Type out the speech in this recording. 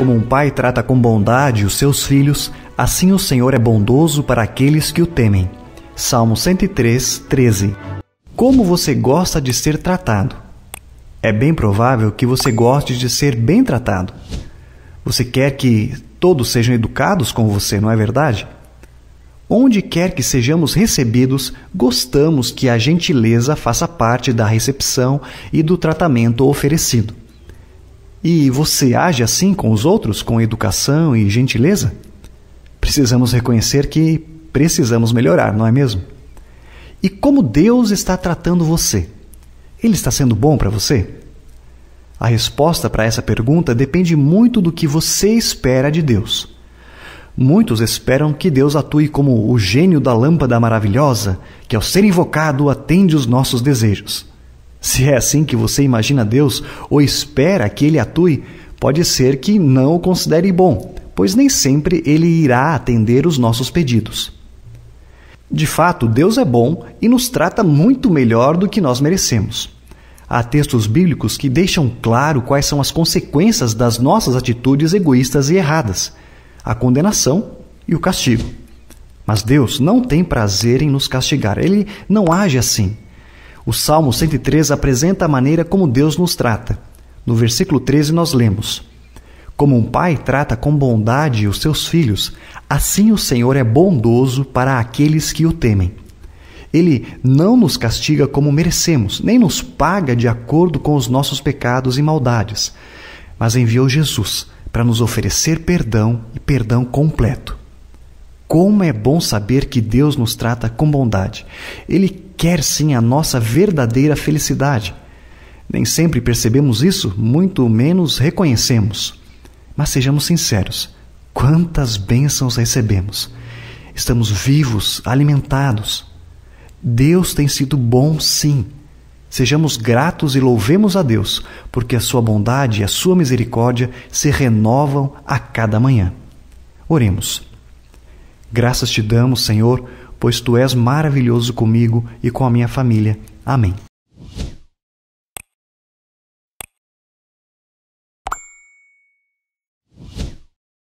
como um pai trata com bondade os seus filhos, assim o Senhor é bondoso para aqueles que o temem. Salmo 103, 13. Como você gosta de ser tratado? É bem provável que você goste de ser bem tratado. Você quer que todos sejam educados com você, não é verdade? Onde quer que sejamos recebidos, gostamos que a gentileza faça parte da recepção e do tratamento oferecido. E você age assim com os outros, com educação e gentileza? Precisamos reconhecer que precisamos melhorar, não é mesmo? E como Deus está tratando você? Ele está sendo bom para você? A resposta para essa pergunta depende muito do que você espera de Deus. Muitos esperam que Deus atue como o gênio da lâmpada maravilhosa, que ao ser invocado atende os nossos desejos. Se é assim que você imagina Deus ou espera que ele atue, pode ser que não o considere bom, pois nem sempre ele irá atender os nossos pedidos. De fato, Deus é bom e nos trata muito melhor do que nós merecemos. Há textos bíblicos que deixam claro quais são as consequências das nossas atitudes egoístas e erradas: a condenação e o castigo. Mas Deus não tem prazer em nos castigar, ele não age assim. O Salmo 103 apresenta a maneira como Deus nos trata. No versículo 13 nós lemos: Como um pai trata com bondade os seus filhos, assim o Senhor é bondoso para aqueles que o temem. Ele não nos castiga como merecemos, nem nos paga de acordo com os nossos pecados e maldades, mas enviou Jesus para nos oferecer perdão e perdão completo. Como é bom saber que Deus nos trata com bondade. Ele quer sim a nossa verdadeira felicidade. Nem sempre percebemos isso, muito menos reconhecemos. Mas sejamos sinceros: quantas bênçãos recebemos? Estamos vivos, alimentados. Deus tem sido bom, sim. Sejamos gratos e louvemos a Deus, porque a sua bondade e a sua misericórdia se renovam a cada manhã. Oremos. Graças te damos, Senhor, pois tu és maravilhoso comigo e com a minha família. Amém.